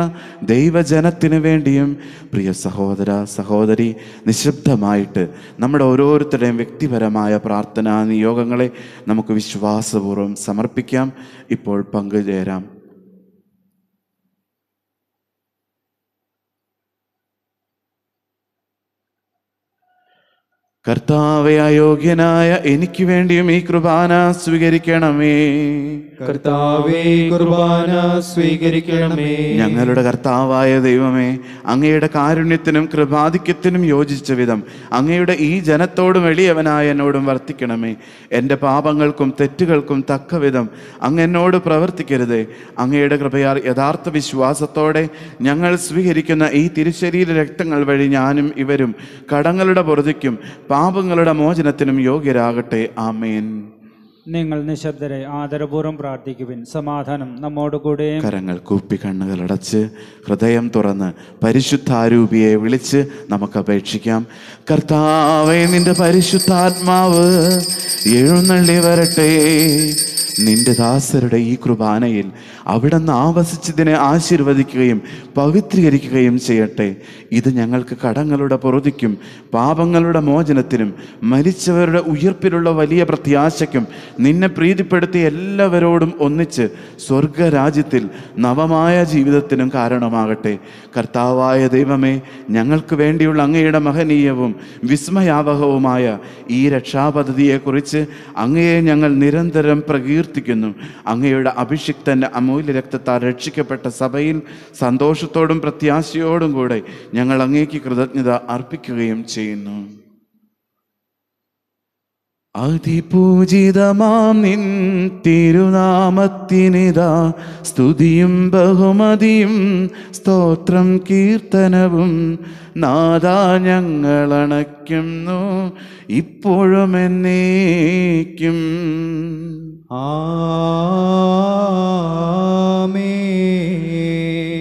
ദൈവജനത്തിന് വേണ്ടിയും പ്രിയ സഹോദര സഹോദരി നിശബ്ദമായിട്ട് നമ്മുടെ ഓരോരുത്തരുടെയും വ്യക്തിപരമായ പ്രാർത്ഥനാ നിയോഗങ്ങളെ നമുക്ക് വിശ്വാസപൂർവ്വം സമർപ്പിക്കാം ഇപ്പോൾ പങ്കുചേരാം കർത്താവെ യോഗ്യനായ എനിക്ക് വേണ്ടിയും ഈ കുർബാന സ്വീകരിക്കണമേ കർത്താവേ കുർബാന സ്വീകരിക്കണമേ ഞങ്ങളുടെ കർത്താവായ ദൈവമേ അങ്ങയുടെ കാരുണ്യത്തിനും കൃപാധിക്യത്തിനും യോജിച്ച വിധം അങ്ങയുടെ ഈ ജനത്തോടും എളിയവനായ എന്നോടും വർത്തിക്കണമേ എൻ്റെ പാപങ്ങൾക്കും തെറ്റുകൾക്കും തക്ക വിധം അങ്ങ് എന്നോട് പ്രവർത്തിക്കരുതേ അങ്ങയുടെ കൃപയാർ യഥാർത്ഥ വിശ്വാസത്തോടെ ഞങ്ങൾ സ്വീകരിക്കുന്ന ഈ തിരുശരീര രക്തങ്ങൾ വഴി ഞാനും ഇവരും കടങ്ങളുടെ പൊറുതിക്കും പാപങ്ങളുടെ മോചനത്തിനും യോഗ്യരാകട്ടെ ആമേൻ നിങ്ങൾ നിശബ്ദരെ ആദരപൂർവ്വം പ്രാർത്ഥിക്കുവിൻ സമാധാനം നമ്മോടുകൂടെ കരങ്ങൾ കൂപ്പി കണ്ണുകൾ അടച്ച് ഹൃദയം തുറന്ന് പരിശുദ്ധാരൂപിയെ വിളിച്ച് നമുക്ക് അപേക്ഷിക്കാം കർത്താവെ നിന്റെ പരിശുദ്ധാത്മാവ് എഴുന്നള്ളി വരട്ടെ നിന്റെ ദാസരുടെ ഈ കുർബാനയിൽ നിന്ന് ആവസിച്ചതിനെ ആശീർവദിക്കുകയും പവിത്രീകരിക്കുകയും ചെയ്യട്ടെ ഇത് ഞങ്ങൾക്ക് കടങ്ങളുടെ പൊറുതിക്കും പാപങ്ങളുടെ മോചനത്തിനും മരിച്ചവരുടെ ഉയർപ്പിലുള്ള വലിയ പ്രത്യാശയ്ക്കും നിന്നെ പ്രീതിപ്പെടുത്തി എല്ലാവരോടും ഒന്നിച്ച് സ്വർഗരാജ്യത്തിൽ നവമായ ജീവിതത്തിനും കാരണമാകട്ടെ കർത്താവായ ദൈവമേ ഞങ്ങൾക്ക് വേണ്ടിയുള്ള അങ്ങയുടെ മഹനീയവും വിസ്മയാവഹവുമായ ഈ രക്ഷാപദ്ധതിയെക്കുറിച്ച് അങ്ങയെ ഞങ്ങൾ നിരന്തരം പ്രകീർത്തിക്കുന്നു അങ്ങയുടെ അഭിഷിക്തൻ്റെ അമോ അമൂല്യ രക്തത്താൽ രക്ഷിക്കപ്പെട്ട സഭയിൽ സന്തോഷത്തോടും പ്രത്യാശയോടും കൂടെ ഞങ്ങൾ അങ്ങേക്ക് കൃതജ്ഞത അർപ്പിക്കുകയും ചെയ്യുന്നു അതിപൂജിതമാം നിൻ തിരുനാമത്തിനിതാ സ്തുതിയും ബഹുമതിയും സ്തോത്രം കീർത്തനവും നാദാ ഞങ്ങളണയ്ക്കുന്നു ഇപ്പോഴും എന്നേക്കും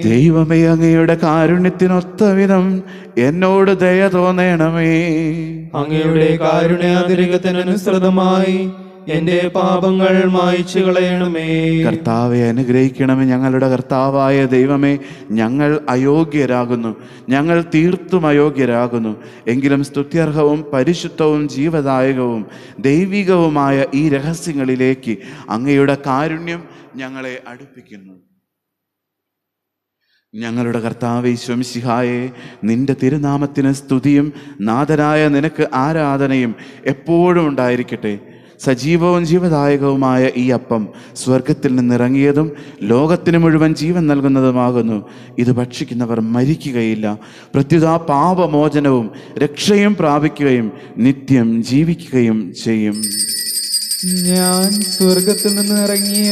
ദൈവമേ അങ്ങയുടെ കാരുണ്യത്തിനൊത്ത വിധം എന്നോട് ദയ തോന്നണമേ അങ്ങയുടെ കാരുണ്യാതിരികത്തിനനുസൃതമായി എന്റെ പാപങ്ങൾ മായ്ച്ചു കളയണമേ കർത്താവെ അനുഗ്രഹിക്കണമേ ഞങ്ങളുടെ കർത്താവായ ദൈവമേ ഞങ്ങൾ അയോഗ്യരാകുന്നു ഞങ്ങൾ തീർത്തും അയോഗ്യരാകുന്നു എങ്കിലും സ്തുത്യർഹവും പരിശുദ്ധവും ജീവദായകവും ദൈവികവുമായ ഈ രഹസ്യങ്ങളിലേക്ക് അങ്ങയുടെ കാരുണ്യം ഞങ്ങളെ അടുപ്പിക്കുന്നു ഞങ്ങളുടെ കർത്താവ് ഈശ്വംശിഹായെ നിന്റെ തിരുനാമത്തിന് സ്തുതിയും നാഥനായ നിനക്ക് ആരാധനയും എപ്പോഴും ഉണ്ടായിരിക്കട്ടെ സജീവവും ജീവദായകവുമായ ഈ അപ്പം സ്വർഗത്തിൽ നിന്നിറങ്ങിയതും ലോകത്തിന് മുഴുവൻ ജീവൻ നൽകുന്നതുമാകുന്നു ഇത് ഭക്ഷിക്കുന്നവർ മരിക്കുകയില്ല പ്രത്യുത പാപമോചനവും രക്ഷയും പ്രാപിക്കുകയും നിത്യം ജീവിക്കുകയും ചെയ്യും ഞാൻ സ്വർഗത്തിൽ നിന്ന് ഇറങ്ങിയ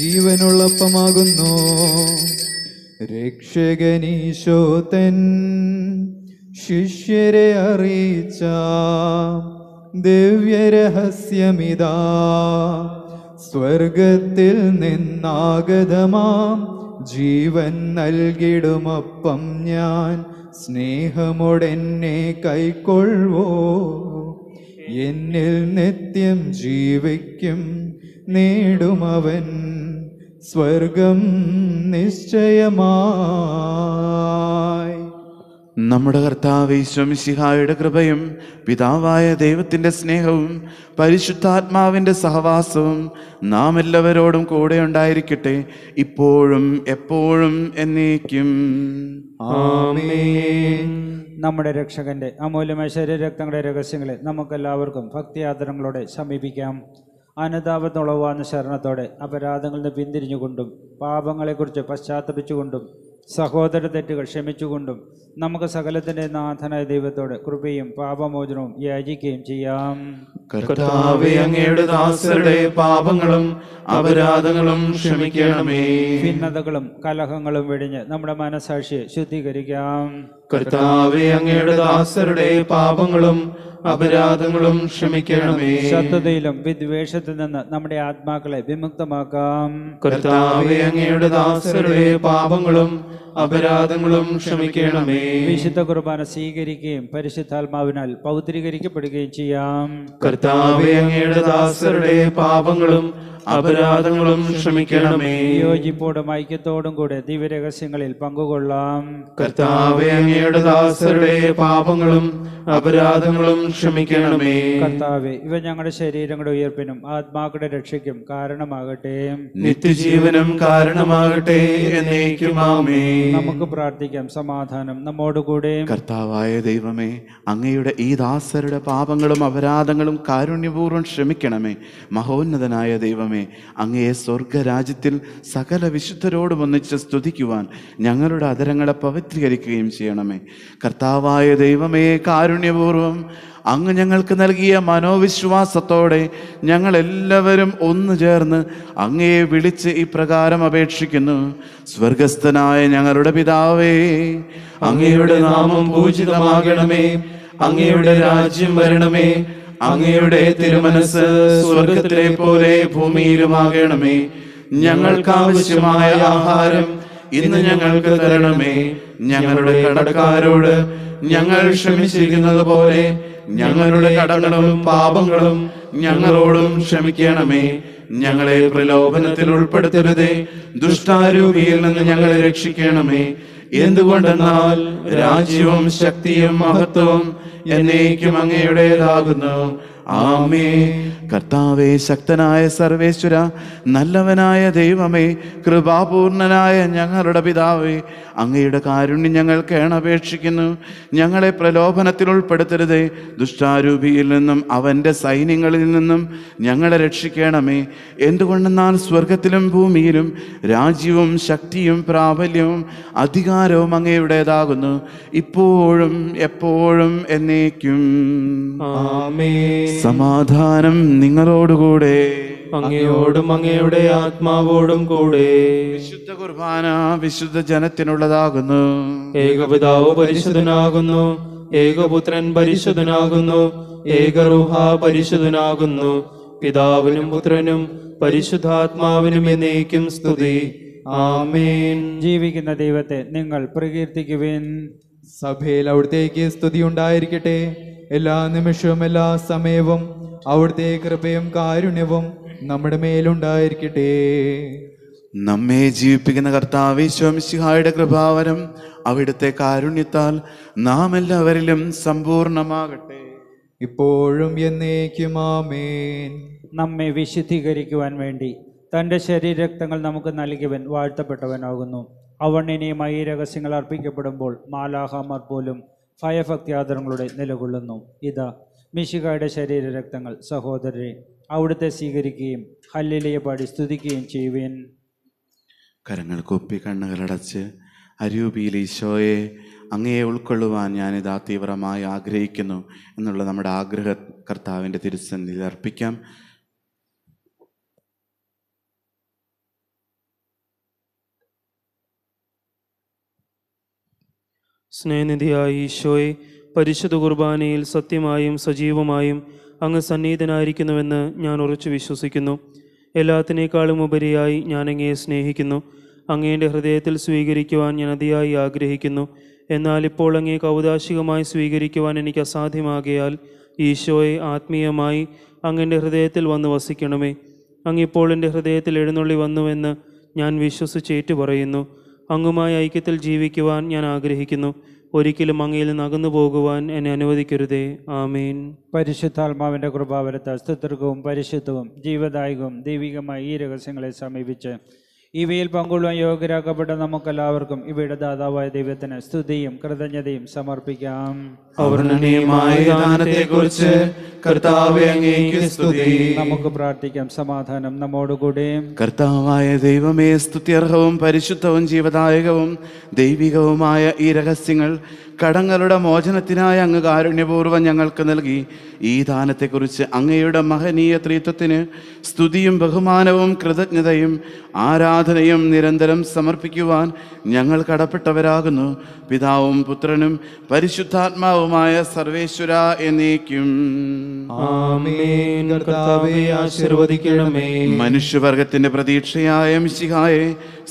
ജീവനുള്ളപ്പമാകുന്നു രക്ഷകനീശോതൻ ശിഷ്യരെ അറിയിച്ച ദിവ്യരഹസ്യമിതാ സ്വർഗത്തിൽ നിന്നാഗതമാം ജീവൻ നൽകിടുമൊപ്പം ഞാൻ സ്നേഹമോടെന്നെ കൈക്കൊള്ളുവോ എന്നിൽ നിത്യം ജീവിക്കും നേടുമവൻ സ്വർഗം നിശ്ചയമായി നമ്മുടെ കർത്താവ് ഈശ്വമിശിഹായുടെ കൃപയും പിതാവായ ദൈവത്തിൻ്റെ സ്നേഹവും പരിശുദ്ധാത്മാവിൻ്റെ സഹവാസവും നാം എല്ലാവരോടും കൂടെ ഉണ്ടായിരിക്കട്ടെ ഇപ്പോഴും എപ്പോഴും എന്നേക്കും നമ്മുടെ രക്ഷകന്റെ അമൂല്യമായ ശരീരരക്തങ്ങളുടെ രഹസ്യങ്ങളെ നമുക്കെല്ലാവർക്കും ഭക്തിയാദരങ്ങളോടെ സമീപിക്കാം അനുതാപത്തുളവാന്ന ശരണത്തോടെ അപരാധങ്ങളിൽ നിന്ന് പിന്തിരിഞ്ഞുകൊണ്ടും പാപങ്ങളെക്കുറിച്ച് പശ്ചാത്തപിച്ചുകൊണ്ടും സഹോദര തെറ്റുകൾ ക്ഷമിച്ചുകൊണ്ടും നമുക്ക് സകലത്തിന്റെ നാഥനായ ദൈവത്തോട് കൃപയും പാപമോചനവും യാചിക്കുകയും ചെയ്യാം അങ്ങയുടെ ദാസരുടെ പാപങ്ങളും അപരാധങ്ങളും ക്ഷമിക്കണമേ ഭിന്നതകളും കലഹങ്ങളും വെടിഞ്ഞ് നമ്മുടെ മനസാക്ഷിയെ ശുദ്ധീകരിക്കാം കർത്താവെ അങ്ങയുടെ ദാസരുടെ പാപങ്ങളും അപരാധങ്ങളും ക്ഷമിക്കണമേ ശത്രുതയിലും വിദ്വേഷത്തിൽ നിന്ന് നമ്മുടെ ആത്മാക്കളെ വിമുക്തമാക്കാം കർത്താവെ അങ്ങയുടെ ദാസരുടെ പാപങ്ങളും അപരാധങ്ങളും ക്ഷമിക്കണമേ വിശുദ്ധ കുർബാന സ്വീകരിക്കുകയും പരിശുദ്ധാത്മാവിനാൽ പൗത്രീകരിക്കപ്പെടുകയും ചെയ്യാം കർത്താവേ ദാസരുടെ പാപങ്ങളും അപരാധങ്ങളും ക്ഷമിക്കണമേ യോജിപ്പോടും ഐക്യത്തോടും കൂടെ ദിവ്യരഹസ്യങ്ങളിൽ പങ്കുകൊള്ളാം കർത്താവേ ദാസരുടെ പാപങ്ങളും അപരാധങ്ങളും ക്ഷമിക്കണമേ കർത്താവേ ഇവ ഞങ്ങളുടെ ശരീരങ്ങളുടെ ഉയർപ്പിനും ആത്മാക്കളുടെ രക്ഷയ്ക്കും കാരണമാകട്ടെ നിത്യജീവനും കാരണമാകട്ടെ എന്നേക്കും നമുക്ക് പ്രാർത്ഥിക്കാം സമാധാനം നമ്മോടുകൂടെ കർത്താവായ ദൈവമേ അങ്ങയുടെ ഈ ദാസരുടെ പാപങ്ങളും അപരാധങ്ങളും കാരുണ്യപൂർവ്വം ക്ഷമിക്കണമേ മഹോന്നതനായ ദൈവമേ അങ്ങയെ സ്വർഗരാജ്യത്തിൽ സകല വിശുദ്ധരോടും ഒന്നിച്ച് സ്തുതിക്കുവാൻ ഞങ്ങളുടെ അതരങ്ങളെ പവിത്രീകരിക്കുകയും ചെയ്യണമേ കർത്താവായ ദൈവമേ കാരുണ്യപൂർവ്വം അങ്ങ് ഞങ്ങൾക്ക് നൽകിയ മനോവിശ്വാസത്തോടെ ഞങ്ങളെല്ലാവരും ഒന്നു ചേർന്ന് അങ്ങയെ വിളിച്ച് ഇപ്രകാരം അപേക്ഷിക്കുന്നു സ്വർഗസ്ഥനായ ഞങ്ങളുടെ പിതാവേ അങ്ങയുടെ നാമം പൂജിതമാകണമേ അങ്ങയുടെ രാജ്യം വരണമേ അങ്ങയുടെ തിരുമനസ് സ്വർഗത്തിലെ പോലെ ഭൂമിയിലുമാകണമേ ഞങ്ങൾക്ക് ആവശ്യമായ ആഹാരം ഇന്ന് ഞങ്ങൾക്ക് തരണമേ ഞങ്ങളുടെ കടക്കാരോട് ഞങ്ങൾ ക്ഷമിച്ചിരിക്കുന്നത് പോലെ ഞങ്ങളുടെ കടകളും പാപങ്ങളും ഞങ്ങളോടും ക്ഷമിക്കണമേ ഞങ്ങളെ പ്രലോഭനത്തിൽ ഉൾപ്പെടുത്തരുതേ ദുഷ്ടാരൂപിയിൽ നിന്ന് ഞങ്ങളെ രക്ഷിക്കണമേ എന്തുകൊണ്ടെന്നാൽ രാജ്യവും ശക്തിയും മഹത്വവും എന്നേക്കും അങ്ങയുടേതാകുന്നു ആമേ കർത്താവേ ശക്തനായ സർവേശ്വര നല്ലവനായ ദൈവമേ കൃപാപൂർണനായ ഞങ്ങളുടെ പിതാവേ അങ്ങയുടെ കാരുണ്യം ഞങ്ങൾ കേണപേക്ഷിക്കുന്നു ഞങ്ങളെ പ്രലോഭനത്തിൽ ഉൾപ്പെടുത്തരുതേ ദുഷ്ടാരൂപിയിൽ നിന്നും അവൻ്റെ സൈന്യങ്ങളിൽ നിന്നും ഞങ്ങളെ രക്ഷിക്കണമേ എന്തുകൊണ്ടെന്നാൽ സ്വർഗത്തിലും ഭൂമിയിലും രാജ്യവും ശക്തിയും പ്രാബല്യവും അധികാരവും അങ്ങയുടേതാകുന്നു ഇപ്പോഴും എപ്പോഴും എന്നേക്കും ആമേ സമാധാനം നിങ്ങളോടുകൂടെ അങ്ങയോടും അങ്ങയുടെ ആത്മാവോടും കൂടെ വിശുദ്ധ കുർബാന വിശുദ്ധ ജനത്തിനുള്ളതാകുന്നു ഏകപിതാവ് പരിശുദ്ധനാകുന്നു ഏകപുത്രൻ പരിശുദ്ധനാകുന്നു ഏകറുഹ പരിശുദ്ധനാകുന്നു പിതാവിനും പുത്രനും പരിശുദ്ധാത്മാവിനും എന്നേക്കും സ്തുതി ആമേൻ ജീവിക്കുന്ന ദൈവത്തെ നിങ്ങൾ പ്രകീർത്തിക്കുവിൻ സഭയിൽ അവിടത്തേക്ക് സ്തുതി ഉണ്ടായിരിക്കട്ടെ എല്ലാ നിമിഷവും എല്ലാ സമയവും അവിടുത്തെ കൃപയും കാരുണ്യവും നമ്മുടെ മേലുണ്ടായിരിക്കട്ടെ നമ്മെ ജീവിപ്പിക്കുന്ന കർത്താവ് ശോംശിഹായുടെ കൃപാവരം അവിടുത്തെ കാരുണ്യത്താൽ നാം എല്ലാവരിലും സമ്പൂർണമാകട്ടെ ഇപ്പോഴും എന്നേക്കും ആമേൻ നമ്മെ വിശുദ്ധീകരിക്കുവാൻ വേണ്ടി തൻ്റെ ശരീരരക്തങ്ങൾ നമുക്ക് നൽകിയവൻ വാഴ്ത്തപ്പെട്ടവനാകുന്നു അവൻ ഇനിയും ഈ രഹസ്യങ്ങൾ അർപ്പിക്കപ്പെടുമ്പോൾ മാലാഹാമർ പോലും ആദരങ്ങളുടെ നിലകൊള്ളുന്നു ഇത് മിശികയുടെ ശരീരരക്തങ്ങൾ സഹോദരരെ അവിടുത്തെ സ്വീകരിക്കുകയും ഹല്ലിലയെ പാടി സ്തുതിക്കുകയും ചെയ്യുവേൻ കരങ്ങൾ കൊപ്പി കണ്ണുകളടച്ച് അരൂപിയിൽ ഈശോയെ അങ്ങയെ ഉൾക്കൊള്ളുവാൻ ഞാനിതാ തീവ്രമായി ആഗ്രഹിക്കുന്നു എന്നുള്ള നമ്മുടെ ആഗ്രഹ കർത്താവിൻ്റെ തിരുസന്നിധിയിൽ അർപ്പിക്കാം സ്നേഹനിധിയായി ഈശോയെ പരിശുദ്ധ കുർബാനയിൽ സത്യമായും സജീവമായും അങ്ങ് സന്നിഹിതനായിരിക്കുന്നുവെന്ന് ഞാൻ ഉറച്ചു വിശ്വസിക്കുന്നു എല്ലാത്തിനേക്കാളും ഉപരിയായി ഞാൻ അങ്ങയെ സ്നേഹിക്കുന്നു അങ്ങയുടെ ഹൃദയത്തിൽ സ്വീകരിക്കുവാൻ ഞാൻ അതിയായി ആഗ്രഹിക്കുന്നു എന്നാൽ ഇപ്പോൾ അങ്ങേ കൗതാശികമായി സ്വീകരിക്കുവാൻ എനിക്ക് അസാധ്യമാകിയാൽ ഈശോയെ ആത്മീയമായി അങ്ങൻ്റെ ഹൃദയത്തിൽ വന്ന് വസിക്കണമേ അങ്ങിപ്പോൾ എൻ്റെ ഹൃദയത്തിൽ എഴുന്നള്ളി വന്നുവെന്ന് ഞാൻ വിശ്വസിച്ചേറ്റു പറയുന്നു അങ്ങുമായ ഐക്യത്തിൽ ജീവിക്കുവാൻ ഞാൻ ആഗ്രഹിക്കുന്നു ഒരിക്കലും അങ്ങയിൽ നിന്ന് അകന്നു പോകുവാൻ എന്നെ അനുവദിക്കരുതേ ആമീൻ പരിശുദ്ധാത്മാവിൻ്റെ കൃപാവരത്ത് അസ്തിത്വവും പരിശുദ്ധവും ജീവദായകവും ദൈവികമായ ഈ രഹസ്യങ്ങളെ സമീപിച്ച് ഇവയിൽ പങ്കുള്ള യോഗ്യരാക്കപ്പെട്ട നമുക്കെല്ലാവർക്കും ഇവയുടെ ദാതാവായ ദൈവത്തിന് സ്തുതിയും കൃതജ്ഞതയും സമർപ്പിക്കാം അവർണനീയമായ ദാനത്തെക്കുറിച്ച് കർത്താവെ അങ്ങേക്ക് സ്തുതി നമുക്ക് പ്രാർത്ഥിക്കാം സമാധാനം നമ്മോടുകൂടെ കർത്താവായ ദൈവമേ സ്തുത്യർഹവും പരിശുദ്ധവും ജീവദായകവും ദൈവികവുമായ ഈ രഹസ്യങ്ങൾ കടങ്ങളുടെ മോചനത്തിനായ അങ്ങ് കാരുണ്യപൂർവ്വം ഞങ്ങൾക്ക് നൽകി ഈ ദാനത്തെക്കുറിച്ച് അങ്ങയുടെ മഹനീയ ത്രീത്വത്തിന് സ്തുതിയും ബഹുമാനവും കൃതജ്ഞതയും ആരാധനയും നിരന്തരം സമർപ്പിക്കുവാൻ ഞങ്ങൾ കടപ്പെട്ടവരാകുന്നു പിതാവും പുത്രനും പരിശുദ്ധാത്മാവും കർത്താവുമായ സർവേശ്വര എന്നേക്കും ആശീർവദിക്കണമേ മനുഷ്യവർഗത്തിന്റെ പ്രതീക്ഷയായ മിശിഹായെ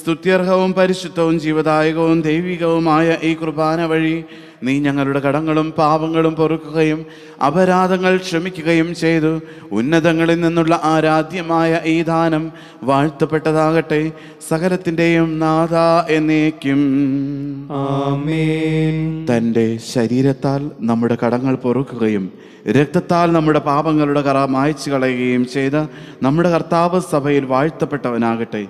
സ്തുത്യർഹവും പരിശുദ്ധവും ജീവദായകവും ദൈവികവുമായ ഈ കുർബാന വഴി നീ ഞങ്ങളുടെ കടങ്ങളും പാപങ്ങളും പൊറുക്കുകയും അപരാധങ്ങൾ ക്ഷമിക്കുകയും ചെയ്തു ഉന്നതങ്ങളിൽ നിന്നുള്ള ആരാധ്യമായ ഈ ദാനം വാഴ്ത്തപ്പെട്ടതാകട്ടെ സകലത്തിൻ്റെയും നാഥ എന്നേക്കും തൻ്റെ ശരീരത്താൽ നമ്മുടെ കടങ്ങൾ പൊറുക്കുകയും രക്തത്താൽ നമ്മുടെ പാപങ്ങളുടെ കറ മായച്ചു കളയുകയും ചെയ്ത നമ്മുടെ കർത്താവ് സഭയിൽ വാഴ്ത്തപ്പെട്ടവനാകട്ടെ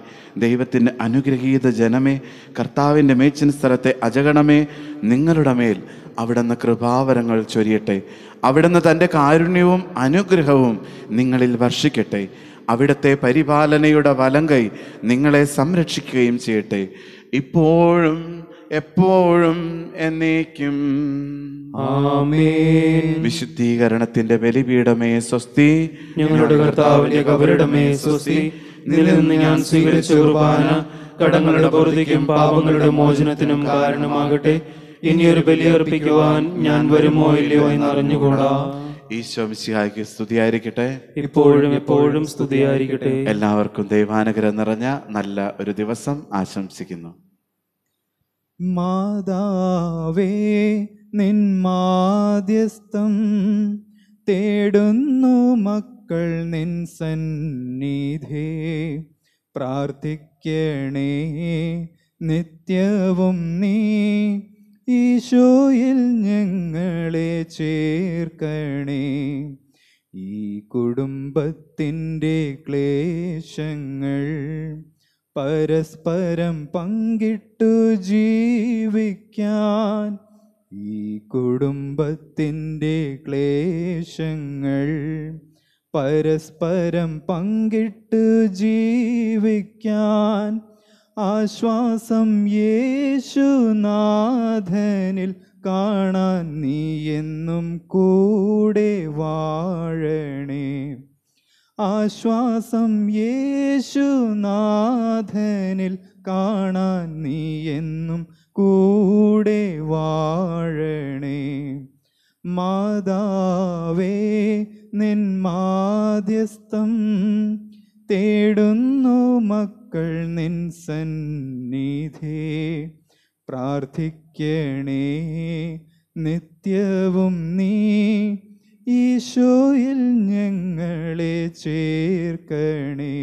ദൈവത്തിൻ്റെ അനുഗ്രഹീത ജനമേ കർത്താവിൻ്റെ മേച്ചിന് സ്ഥലത്തെ അജഗണമേ നിങ്ങളുടെ മേൽ അവിടുന്ന് കൃപാവരങ്ങൾ ചൊരിയട്ടെ അവിടുന്ന് തൻ്റെ കാരുണ്യവും അനുഗ്രഹവും നിങ്ങളിൽ വർഷിക്കട്ടെ അവിടുത്തെ പരിപാലനയുടെ വലങ്കൈ നിങ്ങളെ സംരക്ഷിക്കുകയും ചെയ്യട്ടെ ഇപ്പോഴും എപ്പോഴും എന്നേക്കും ആമേൻ വിശുദ്ധീകരണത്തിന്റെ ബലിപീഠമേ സ്വസ്തി ഞങ്ങളുടെ കർത്താവിന്റെ കബരിടമേ സ്വസ്തി നിന്ന് ഞാൻ സ്വീകരിച്ച കുർബാന കടങ്ങളുടെ പൊറുതിക്കും പാപങ്ങളുടെ മോചനത്തിനും കാരണമാകട്ടെ ഇനിയൊരു ബലിയർപ്പിക്കുവാൻ ഞാൻ വരുമോ ഇല്ലയോ എന്ന് അറിഞ്ഞുകൂടാ ഈശോ സ്തുതിയായിരിക്കട്ടെ ഇപ്പോഴും എപ്പോഴും സ്തുതിയായിരിക്കട്ടെ എല്ലാവർക്കും ദൈവാനുഗ്രഹം നിറഞ്ഞ നല്ല ഒരു ദിവസം ആശംസിക്കുന്നു മാതാവേ മാധ്യസ്ഥം തേടുന്നു മക്കൾ നിൻ സന്നിധേ പ്രാർത്ഥിക്കണേ നിത്യവും നീ ഈശോയിൽ ഞങ്ങളെ ചേർക്കണേ ഈ കുടുംബത്തിൻ്റെ ക്ലേശങ്ങൾ പരസ്പരം പങ്കിട്ടു ജീവിക്കാൻ ഈ കുടുംബത്തിൻ്റെ ക്ലേശങ്ങൾ പരസ്പരം പങ്കിട്ട് ജീവിക്കാൻ ആശ്വാസം യേശുനാഥനിൽ കാണാൻ നീ എന്നും കൂടെ വാഴണേ ആശ്വാസം യേശുനാഥനിൽ കാണാൻ നീ എന്നും കൂടെ വാഴണേ മാതാവേ നിൻ മാധ്യസ്ഥം തേടുന്നു മക്കൾ നിൻ സന്നിധി പ്രാർത്ഥിക്കണേ നിത്യവും നീ ഈശോയിൽ ഞങ്ങളെ ചേർക്കണേ